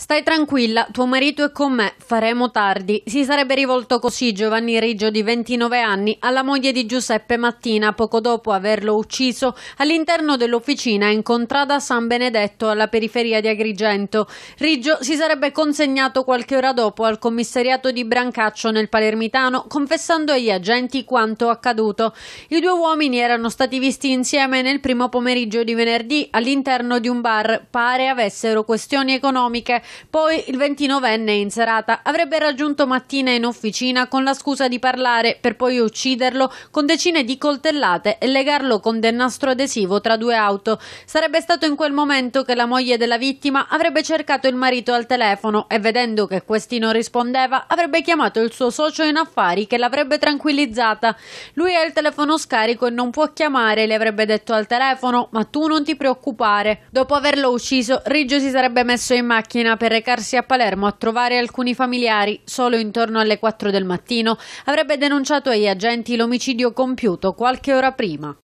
Stai tranquilla, tuo marito è con me, faremo tardi. Si sarebbe rivolto così Giovanni Riggio di 29 anni alla moglie di Giuseppe Mattina poco dopo averlo ucciso all'interno dell'officina in contrada San Benedetto alla periferia di Agrigento. Riggio si sarebbe consegnato qualche ora dopo al commissariato di Brancaccio nel Palermitano confessando agli agenti quanto accaduto. I due uomini erano stati visti insieme nel primo pomeriggio di venerdì all'interno di un bar, pare avessero questioni economiche poi il 29enne in serata avrebbe raggiunto Mattina in officina con la scusa di parlare per poi ucciderlo con decine di coltellate e legarlo con del nastro adesivo tra due auto. Sarebbe stato in quel momento che la moglie della vittima avrebbe cercato il marito al telefono e vedendo che questi non rispondeva avrebbe chiamato il suo socio in affari che l'avrebbe tranquillizzata. Lui ha il telefono scarico e non può chiamare, le avrebbe detto al telefono, ma tu non ti preoccupare. Dopo averlo ucciso, Riggio si sarebbe messo in macchina per recarsi a Palermo a trovare alcuni familiari solo intorno alle 4 del mattino, avrebbe denunciato agli agenti l'omicidio compiuto qualche ora prima.